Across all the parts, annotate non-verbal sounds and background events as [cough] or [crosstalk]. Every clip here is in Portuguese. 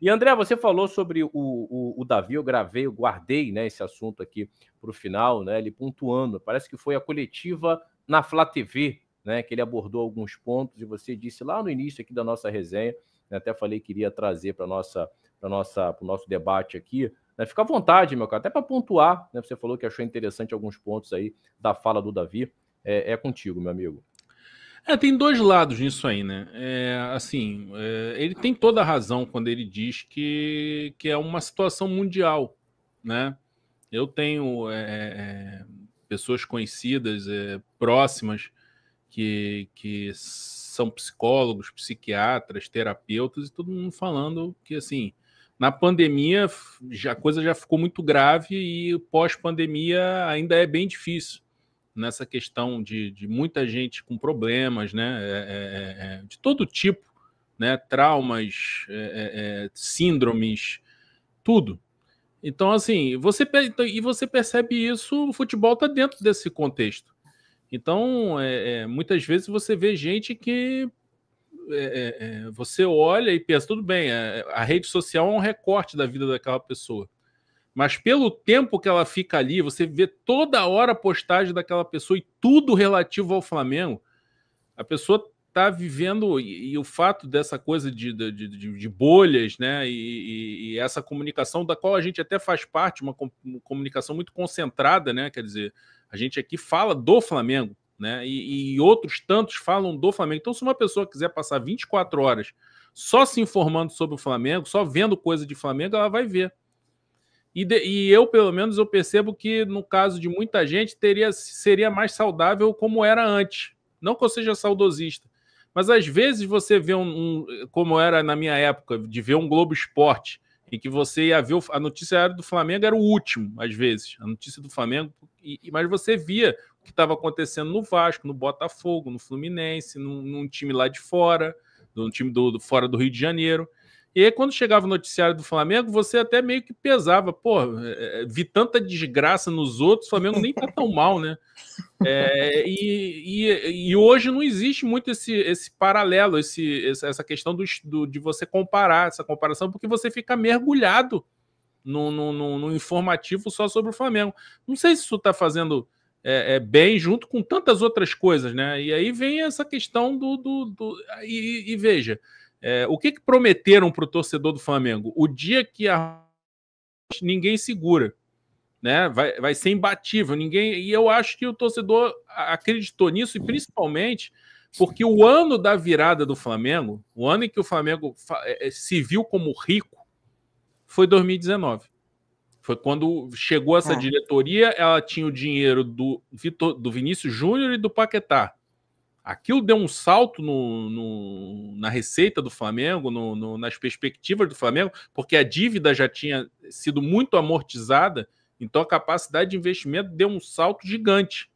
E André, você falou sobre o, o, o, Davi, eu gravei, eu guardei né, esse assunto aqui para o final, né? Ele pontuando. Parece que foi a coletiva na Flá TV, né? Que ele abordou alguns pontos, e você disse lá no início aqui da nossa resenha, né, até falei que iria trazer para nossa, para nossa, o nosso debate aqui. Né, fica à vontade, meu cara, até para pontuar, né? Você falou que achou interessante alguns pontos aí da fala do Davi. é, é contigo, meu amigo. É, tem dois lados nisso aí, né? É, assim, é, ele tem toda a razão quando ele diz que, que é uma situação mundial, né? Eu tenho é, é, é, pessoas conhecidas, próximas, que, que são psicólogos, psiquiatras, terapeutas e todo mundo falando que, assim, na pandemia já, a coisa já ficou muito grave e pós-pandemia ainda é bem difícil nessa questão de, de muita gente com problemas, né? É, é, é, é de todo tipo, né? Traumas, é, síndromes, tudo. Então, assim, você então, e você percebe isso, o futebol está dentro desse contexto. Então, muitas vezes você vê gente que você olha e pensa, tudo bem, a rede social é um recorte da vida daquela pessoa mas pelo tempo que ela fica ali, você vê toda hora a postagem daquela pessoa e tudo relativo ao Flamengo, a pessoa está vivendo, e, e, o fato dessa coisa de, de, de, de bolhas, né, e, e, e, essa comunicação da qual a gente até faz parte, uma, com, uma comunicação muito concentrada, né, quer dizer, a gente aqui fala do Flamengo, né, e outros tantos falam do Flamengo. Então, se uma pessoa quiser passar 24 horas só se informando sobre o Flamengo, só vendo coisa de Flamengo, ela vai ver e, de, e, eu, pelo menos, eu percebo que, no caso de muita gente, teria, seria mais saudável como era antes. Não que eu seja saudosista, mas às vezes você vê um, um como era na minha época, de ver um Globo Esporte, em que você ia ver o, a notícia do Flamengo era o último, às vezes, a notícia do Flamengo, e, mas você via o que estava acontecendo no Vasco, no Botafogo, no Fluminense, num, num time lá de fora, num time do, do, fora do Rio de Janeiro. E aí, quando chegava o noticiário do Flamengo, você até meio que pesava. Pô, é, é, vi tanta desgraça nos outros, o Flamengo nem tá tão mal, né? É, e, e, e, hoje não existe muito esse, esse paralelo, esse, essa questão do, do, de você comparar, essa comparação, porque você fica mergulhado no, no, no, no informativo só sobre o Flamengo. Não sei se isso está fazendo é, é, bem junto com tantas outras coisas, né? E aí vem essa questão do. do, do e, e veja é, o que, que prometeram para o torcedor do Flamengo? O dia que a ninguém segura, né? Vai, vai ser imbatível, ninguém. E eu acho que o torcedor acreditou nisso, e principalmente porque o ano da virada do Flamengo, o ano em que o Flamengo é, é, se viu como rico, foi 2019. Foi quando chegou essa é. diretoria, ela tinha o dinheiro do, Vitor, do Vinícius Júnior e do Paquetá. Aquilo deu um salto no, no na receita do Flamengo, no, no, nas perspectivas do Flamengo, porque a dívida já tinha sido muito amortizada, então a capacidade de investimento deu um salto gigante.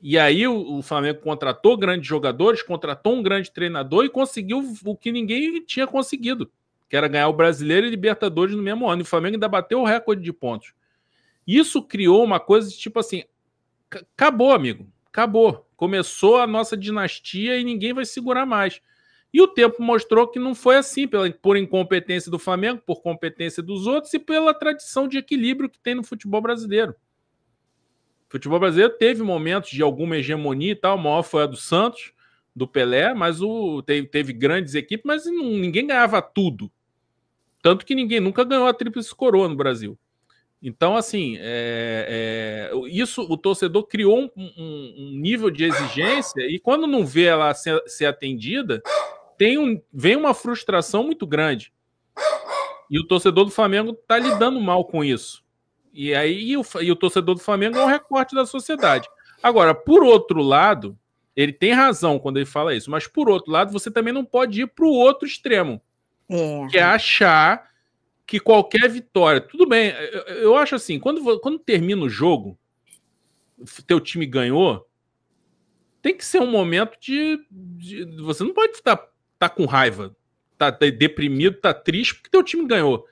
E aí o, o Flamengo contratou grandes jogadores, contratou um grande treinador e conseguiu o que ninguém tinha conseguido, que era ganhar o Brasileiro e Libertadores no mesmo ano. E o Flamengo ainda bateu o recorde de pontos. Isso criou uma coisa de tipo assim: acabou, amigo, acabou Começou a nossa dinastia e ninguém vai segurar mais. E o tempo mostrou que não foi assim, pela, por incompetência do Flamengo, por competência dos outros e pela tradição de equilíbrio que tem no futebol brasileiro. O futebol brasileiro teve momentos de alguma hegemonia e tal, a maior foi a do Santos, do Pelé, mas o, teve, teve grandes equipes, mas não, ninguém ganhava tudo. Tanto que ninguém nunca ganhou a tríplice coroa no Brasil. Então, assim, é, é, isso o torcedor criou um, um, um, nível de exigência e quando não vê ela ser, ser atendida, tem um, vem uma frustração muito grande. E o torcedor do Flamengo está lidando mal com isso. E aí e o, e o torcedor do Flamengo é um recorte da sociedade. Agora, por outro lado, ele tem razão quando ele fala isso, mas por outro lado, você também não pode ir para o outro extremo, é. que é achar que qualquer vitória. Tudo bem, eu, acho assim, quando, quando termina o jogo, teu time ganhou, tem que ser um momento de. de você não pode estar tá com raiva, tá, deprimido, tá triste porque teu time ganhou.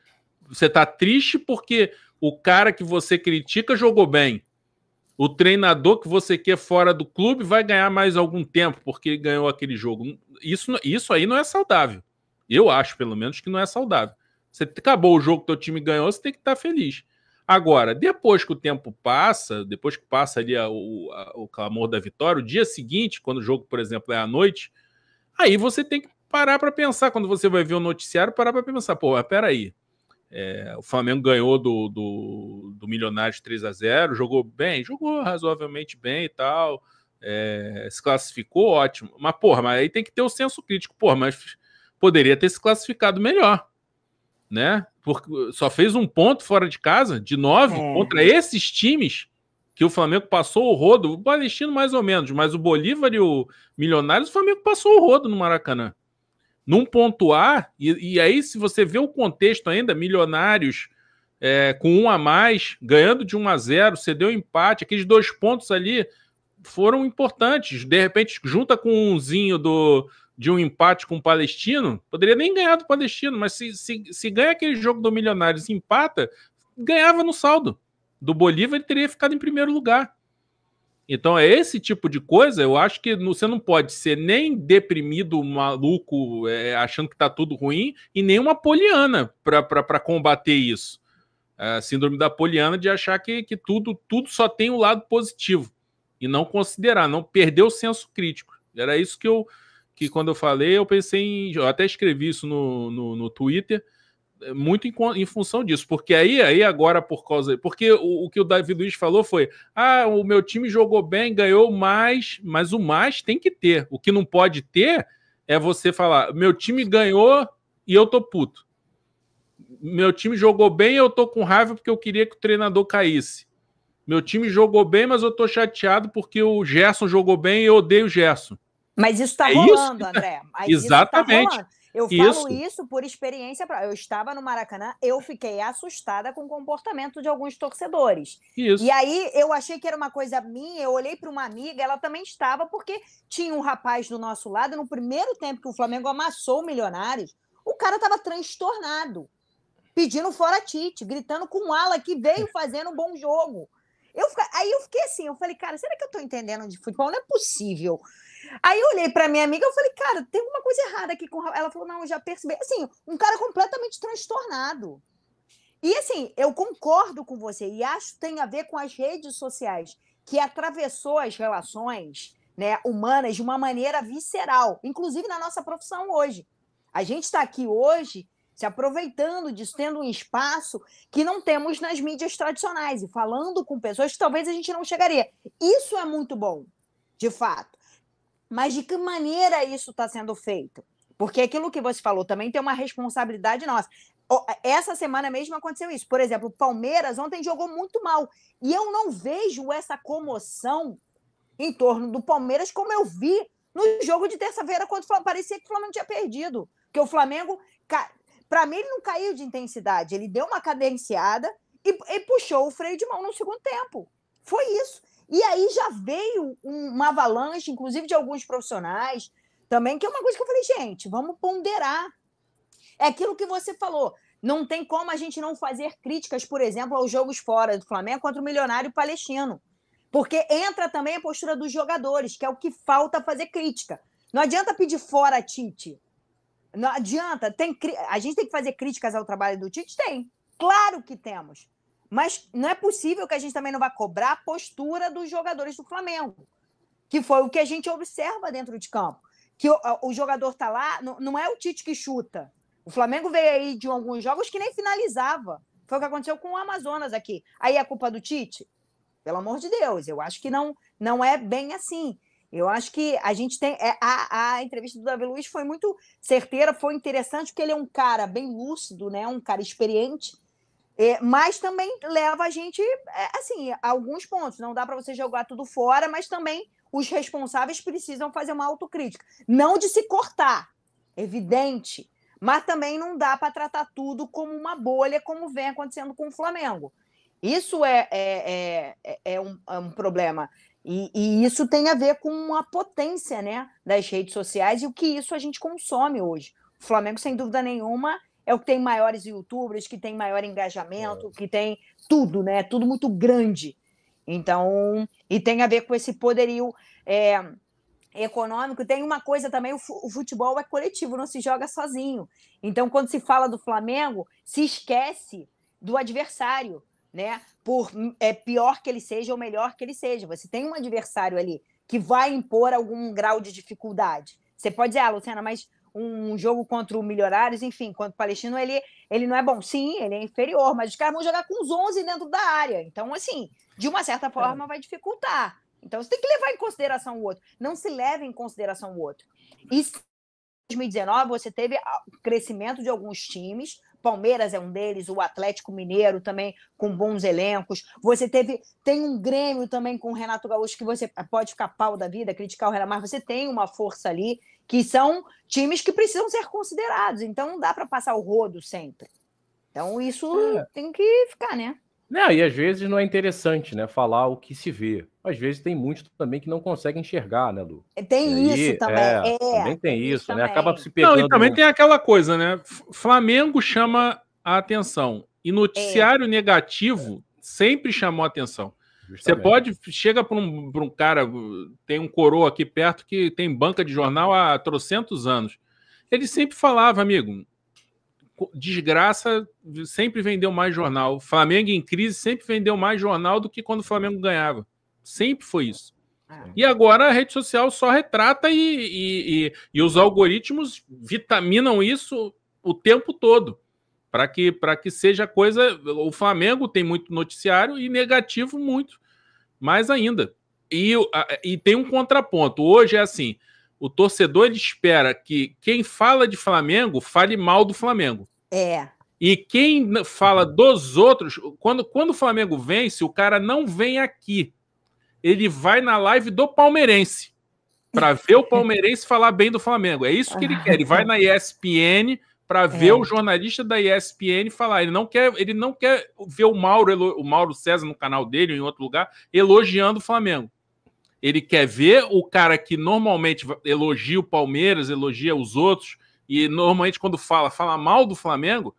Você tá triste porque o cara que você critica jogou bem. O treinador que você quer fora do clube vai ganhar mais algum tempo porque ganhou aquele jogo. Isso, isso aí não é saudável. Eu acho, pelo menos, que não é saudável. Você acabou o jogo, teu time ganhou, você tem que estar tá feliz. Agora, depois que o tempo passa, depois que passa ali a, o, a, o clamor da vitória, o dia seguinte, quando o jogo, por exemplo, é à noite, aí você tem que parar para pensar. Quando você vai ver o noticiário, parar para pensar: pô, mas peraí. É, o Flamengo ganhou do, do, do Milionários 3 a 0 jogou bem, jogou razoavelmente bem e tal. É, se classificou ótimo. Mas, porra, mas aí tem que ter o senso crítico. Porra, mas poderia ter se classificado melhor né? Porque só fez um ponto fora de casa, de nove, é. contra esses times que o Flamengo passou o rodo, o Palestino mais ou menos, mas o Bolívar e o Milionários, o Flamengo passou o rodo no Maracanã. Num ponto A, e, e aí se você vê o contexto ainda, Milionários é, com um a mais, ganhando de um a zero, cedeu empate, aqueles dois pontos ali foram importantes. De repente, junta com umzinho do, de um empate com o Palestino, poderia nem ganhar do Palestino, mas se, se, se ganha aquele jogo do Milionários e empata, ganhava no saldo. Do Bolívar ele teria ficado em primeiro lugar. Então é esse tipo de coisa, eu acho que você não pode ser nem deprimido, maluco, é, achando que está tudo ruim, e nem uma poliana para combater isso. É a síndrome da poliana de achar que, que tudo, tudo só tem o um lado positivo. E não considerar, não perder o senso crítico. Era isso que eu, que quando eu falei, eu pensei em. Eu até escrevi isso no, no, no Twitter, é, muito em, em, função disso, porque aí, aí agora por causa. Porque o, o, que o Davi Luiz falou foi: ah, o meu time jogou bem, ganhou mais, mas o mais tem que ter. O que não pode ter é você falar: meu time ganhou e eu tô puto. Meu time jogou bem, eu tô com raiva porque eu queria que o treinador caísse. Meu time jogou bem, mas eu tô chateado porque o Gerson jogou bem e eu odeio o Gerson. Mas isso está é rolando, isso? Tá André. Mas Exatamente. Isso tá eu falo isso. isso por experiência. Eu estava no Maracanã, eu fiquei assustada com o comportamento de alguns torcedores. Isso. E aí eu achei que era uma coisa minha, eu olhei para uma amiga, ela também estava, porque tinha um rapaz do nosso lado, no primeiro tempo que o Flamengo amassou o Milionários, o cara estava transtornado, pedindo fora Tite, gritando com ala que veio [laughs] fazendo um bom jogo. Eu, aí eu fiquei assim, eu falei, cara, será que eu estou entendendo de futebol? Não é possível. Aí eu olhei pra minha amiga e falei, cara, tem alguma coisa errada aqui com o Raul. Ela falou, não, eu já percebi. Assim, um cara completamente transtornado. E assim, eu concordo com você e acho que tem a ver com as redes sociais, que atravessou as relações né, humanas de uma maneira visceral, inclusive na nossa profissão hoje. A gente está aqui hoje se aproveitando disso, tendo um espaço que não temos nas mídias tradicionais e falando com pessoas que talvez a gente não chegaria. Isso é muito bom, de fato. Mas de que maneira isso está sendo feito? Porque aquilo que você falou também tem uma responsabilidade nossa. Essa semana mesmo aconteceu isso. Por exemplo, o Palmeiras ontem jogou muito mal. E eu não vejo essa comoção em torno do Palmeiras como eu vi no jogo de terça-feira, quando parecia que o Flamengo tinha perdido. Porque o Flamengo, para mim, ele não caiu de intensidade. Ele deu uma cadenciada e, e puxou o freio de mão no segundo tempo. Foi isso. E aí já veio uma avalanche, inclusive de alguns profissionais também, que é uma coisa que eu falei, gente, vamos ponderar. É aquilo que você falou. Não tem como a gente não fazer críticas, por exemplo, aos jogos fora do Flamengo contra o milionário palestino. Porque entra também a postura dos jogadores, que é o que falta fazer crítica. Não adianta pedir fora Tite. Não adianta. Tem, a gente tem que fazer críticas ao trabalho do Tite? Tem. Claro que temos. Mas não é possível que a gente também não vá cobrar a postura dos jogadores do Flamengo, que foi o que a gente observa dentro de campo. Que o, o jogador está lá, não, não é o Tite que chuta. O Flamengo veio aí de alguns jogos que nem finalizava. Foi o que aconteceu com o Amazonas aqui. Aí é culpa do Tite? Pelo amor de Deus, eu acho que não, não é bem assim. Eu acho que a gente tem. É, a, a entrevista do Davi Luiz foi muito certeira, foi interessante, porque ele é um cara bem lúcido, né? um cara experiente é, mas também leva a gente, é, assim, a alguns pontos. Não dá para você jogar tudo fora, mas também os responsáveis precisam fazer uma autocrítica. Não de se cortar, evidente, mas também não dá para tratar tudo como uma bolha, como vem acontecendo com o Flamengo. Isso é, é, é, é, é um, é um, problema. E, e, isso tem a ver com a potência né, das redes sociais e o que isso a gente consome hoje. O Flamengo, sem dúvida nenhuma, é o que tem maiores youtubers, que tem maior engajamento, é. que tem tudo, né? Tudo muito grande. Então, e tem a ver com esse poderio é, econômico. Tem uma coisa também: o futebol é coletivo, não se joga sozinho. Então, quando se fala do Flamengo, se esquece do adversário, né? Por é, pior que ele seja ou melhor que ele seja. Você tem um adversário ali que vai impor algum grau de dificuldade. Você pode dizer, ah, Luciana, mas um jogo contra o Milionários, enfim, contra o Palestino, ele, ele não é bom. Sim, ele é inferior, mas os caras vão jogar com os 11 dentro da área. Então, assim, de uma certa forma, é. vai dificultar. Então, você tem que levar em consideração o outro. Não se leva em consideração o outro. E em 2019, você teve crescimento de alguns times, Palmeiras é um deles, o Atlético Mineiro também com bons elencos. Você teve tem um Grêmio também com o Renato Gaúcho que você pode ficar pau da vida, criticar o Renato, mas você tem uma força ali que são times que precisam ser considerados. Então não dá para passar o rodo sempre. Então isso é. tem que ficar, né? Não, né, e às vezes não é interessante, né? Falar o que se vê. Às vezes tem muitos também que não conseguem enxergar, né, Lu? É, tem aí, isso também. É, é, também tem isso, também. né? Acaba se pegando. Não, e também muito. tem aquela coisa, né? Flamengo chama a atenção. E é. noticiário negativo sempre chamou a atenção. Justamente. Você pode, chega para um, um cara, tem um coroa aqui perto que tem banca de jornal há trocentos anos. Ele sempre falava, amigo, desgraça sempre vendeu mais jornal. Flamengo em crise sempre vendeu mais jornal do que quando o Flamengo ganhava. Sempre foi isso. Ah. E agora a rede social só retrata e, e, e, e os algoritmos vitaminam isso o tempo todo para que, que seja coisa. O Flamengo tem muito noticiário e negativo, muito, mais ainda. E, e tem um contraponto. Hoje é assim: o torcedor espera que quem fala de Flamengo fale mal do Flamengo. É. E quem fala dos outros, quando, quando o Flamengo vence, o cara não vem aqui. Ele vai na live do palmeirense para ver o palmeirense falar bem do Flamengo. É isso que ele ah. quer. Ele vai na ESPN, para é. ver é. o jornalista da ESPN falar. Ele não quer, ele não quer ver o Mauro, o Mauro César no canal dele ou em outro lugar elogiando o Flamengo. Ele quer ver o cara que normalmente elogia o Palmeiras, elogia os outros e normalmente quando fala, fala mal do Flamengo,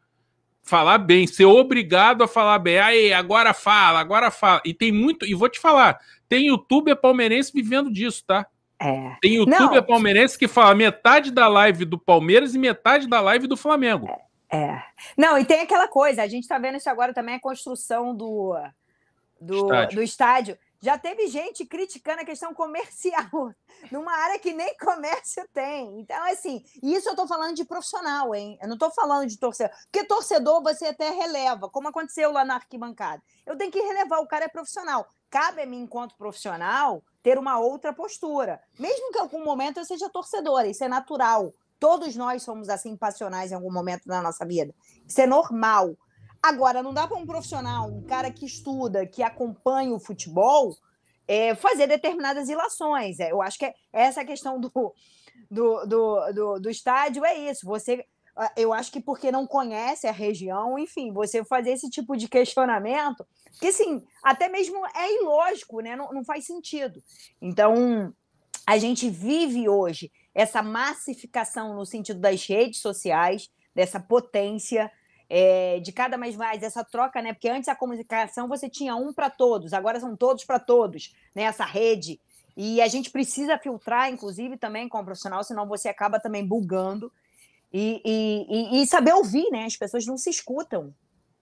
falar bem, ser obrigado a falar bem. Aí, agora fala, agora fala. E tem muito, e vou te falar, tem youtuber palmeirense vivendo disso, tá? É. Tem youtuber é palmeirense que fala metade da live do Palmeiras e metade da live do Flamengo. É. é. Não, e tem aquela coisa, a gente está vendo isso agora também, a construção do, do estádio. do, estádio. Já teve gente criticando a questão comercial, [laughs] numa área que nem comércio tem. Então, assim, isso eu estou falando de profissional, hein? Eu não estou falando de torcedor. Porque torcedor você até releva, como aconteceu lá na arquibancada. Eu tenho que relevar, o cara é profissional cabe a mim, enquanto profissional, ter uma outra postura. Mesmo que em algum momento eu seja torcedora, isso é natural. Todos nós somos assim passionais em algum momento da nossa vida. Isso é normal. Agora, não dá para um profissional, um cara que estuda, que acompanha o futebol, é, fazer determinadas ilações. É, eu acho que é, essa questão do, do, do, do, do estádio é isso. Você ah, eu acho que porque não conhece a região, enfim, você fazer esse tipo de questionamento, que sim, até mesmo é ilógico, né? Não, não faz sentido. Então, a gente vive hoje essa massificação no sentido das redes sociais, dessa potência. É, de cada mais mais essa troca, né? Porque antes a comunicação você tinha um para todos, agora são todos para todos, né? Essa rede. E a gente precisa filtrar, inclusive, também com o profissional, senão você acaba também bugando e, e, e, saber ouvir, né? As pessoas não se escutam.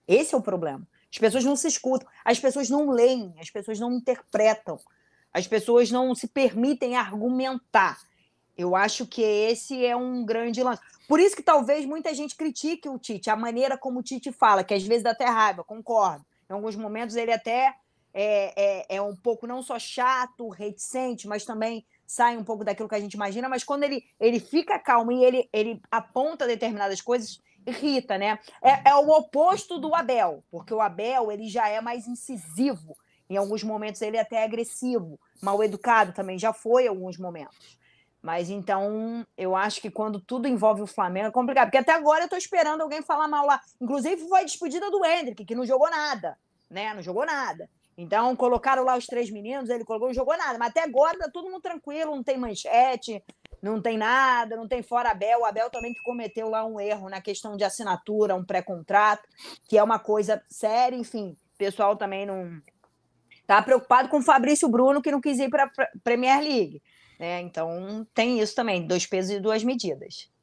Esse é o problema. As pessoas não se escutam, as pessoas não leem, as pessoas não interpretam, as pessoas não se permitem argumentar. Eu acho que esse é um grande lance. Por isso que talvez muita gente critique o Tite, a maneira como o Tite fala, que às vezes dá até raiva, concordo. Em alguns momentos ele até é, é, é um pouco não só chato, reticente, mas também sai um pouco daquilo que a gente imagina, mas quando ele, ele fica calmo e ele, ele aponta determinadas coisas, irrita, né? É, é o oposto do Abel, porque o Abel ele já é mais incisivo. Em alguns momentos ele é até agressivo, mal educado também, já foi em alguns momentos. Mas então, eu acho que quando tudo envolve o Flamengo é complicado, porque até agora eu estou esperando alguém falar mal lá. Inclusive foi a despedida do Hendrick, que não jogou nada, né? Não jogou nada. Então, colocaram lá os três meninos, ele colocou, não jogou nada. Mas até agora tá todo mundo tranquilo, não tem manchete, não tem nada, não tem fora Abel. O Abel também que cometeu lá um erro na questão de assinatura, um pré-contrato, que é uma coisa séria, enfim. O pessoal também não. Tá preocupado com o Fabrício Bruno, que não quis ir para a Premier League. Né? Então, tem isso também, dois pesos e duas medidas.